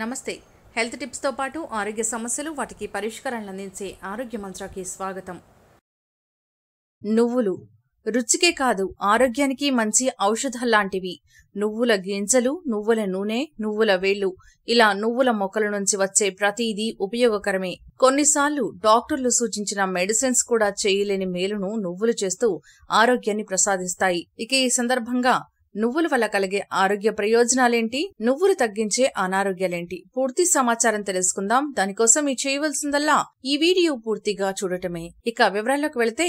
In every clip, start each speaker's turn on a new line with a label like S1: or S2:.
S1: నమస్తే హెల్త్ టిప్స్తో పాటు ఆరోగ్య సమస్యలు వాటికి పరిష్కారాలు అందించే ఆరోగ్య మంత్రాకి స్వాగతం నువ్వులు రుచికే కాదు ఆరోగ్యానికి మంచి ఔషధం లాంటివి నువ్వుల గింజలు నువ్వుల నూనె నువ్వుల వేళ్లు ఇలా నువ్వుల మొక్కల నుంచి వచ్చే ప్రతిదీ ఉపయోగకరమే కొన్నిసార్లు డాక్టర్లు సూచించిన మెడిసిన్స్ కూడా చేయలేని మేలును నువ్వులు చేస్తూ ఆరోగ్యాన్ని ప్రసాదిస్తాయి ఇక ఈ సందర్భంగా నువ్వుల వల్ల కలిగే ఆరోగ్య ప్రయోజనాలేంటి నువ్వులు తగ్గించే అనారోగ్యాలేంటి పూర్తి సమాచారం తెలుసుకుందాం దానికోసం మీరు చేయవలసిందల్లా ఈ వీడియో పూర్తిగా చూడటమే ఇక వివరాల్లోకి వెళితే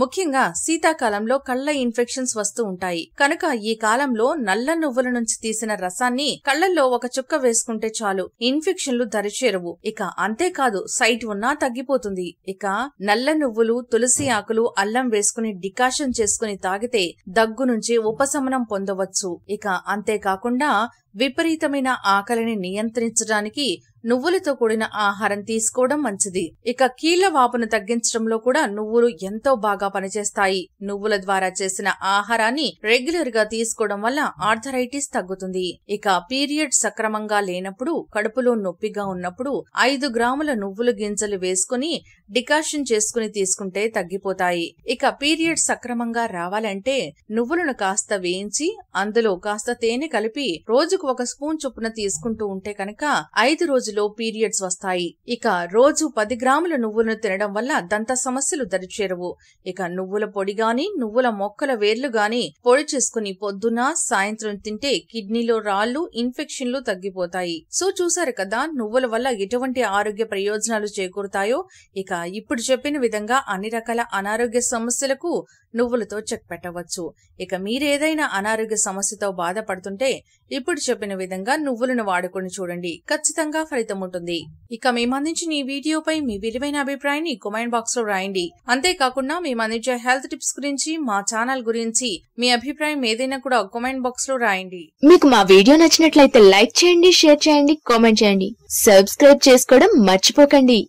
S1: ముఖ్యంగా శీతాకాలంలో కళ్ల ఇన్ఫెక్షన్స్ వస్తూ ఉంటాయి కనుక ఈ కాలంలో నల్ల నువ్వుల నుంచి తీసిన రసాన్ని కళ్లల్లో ఒక చుక్క వేసుకుంటే చాలు ఇన్ఫెక్షన్లు దరిచేరవు ఇక అంతేకాదు సైట్ ఉన్నా తగ్గిపోతుంది ఇక నల్ల నువ్వులు తులసి ఆకులు అల్లం వేసుకుని డికాషన్ చేసుకుని తాగితే దగ్గు నుంచి ఉపశమనం పొందవచ్చు ఇక అంతేకాకుండా విపరీతమైన ఆకలిని నియంత్రించడానికి నువ్వులతో కూడిన ఆహారం తీసుకోవడం మంచిది ఇక కీళ్ల వాపును తగ్గించడంలో కూడా నువ్వులు ఎంతో బాగా పనిచేస్తాయి నువ్వుల ద్వారా చేసిన ఆహారాన్ని రెగ్యులర్ గా తీసుకోవడం వల్ల ఆర్థరైటిస్ తగ్గుతుంది ఇక పీరియడ్ సక్రమంగా లేనప్పుడు కడుపులో నొప్పిగా ఉన్నప్పుడు ఐదు గ్రాముల నువ్వుల గింజలు వేసుకుని డికాషన్ చేసుకుని తీసుకుంటే తగ్గిపోతాయి ఇక పీరియడ్ సక్రమంగా రావాలంటే నువ్వులను కాస్త వేయించి అందులో కాస్త తేనె కలిపి రోజు రోజుకు ఒక స్పూన్ చొప్పున తీసుకుంటూ ఉంటే కనుక ఐదు రోజులో పీరియడ్స్ వస్తాయి ఇక రోజు పది గ్రాముల నువ్వులను తినడం వల్ల దంత సమస్యలు దరిచేరవు ఇక నువ్వుల పొడి గాని నువ్వుల మొక్కల వేర్లు గాని పొడి చేసుకుని పొద్దున సాయంత్రం తింటే కిడ్నీలో రాళ్లు ఇన్ఫెక్షన్లు తగ్గిపోతాయి సో చూసారు కదా నువ్వుల వల్ల ఎటువంటి ఆరోగ్య ప్రయోజనాలు చేకూరుతాయో ఇక ఇప్పుడు చెప్పిన విధంగా అన్ని రకాల అనారోగ్య సమస్యలకు నువ్వులతో చెక్ పెట్టవచ్చు ఇక మీరేదైనా అనారోగ్య సమస్యతో బాధపడుతుంటే ఇప్పుడు చెప్పిన విధంగా నువ్వులను వాడుకొని చూడండి ఖచ్చితంగా ఫలితం ఉంటుంది ఇక మేమందించిన ఈ వీడియోపై మీ విలువైన అభిప్రాయాన్ని కామెంట్ బాక్స్ లో రాయండి అంతేకాకుండా అందించే హెల్త్ టిప్స్ గురించి మా ఛానల్ గురించి మీ అభిప్రాయం ఏదైనా కూడా కామెంట్ బాక్స్ లో రాయండి మీకు మా వీడియో నచ్చినట్లయితే లైక్ చేయండి షేర్ చేయండి కామెంట్ చేయండి సబ్స్క్రైబ్ చేసుకోవడం మర్చిపోకండి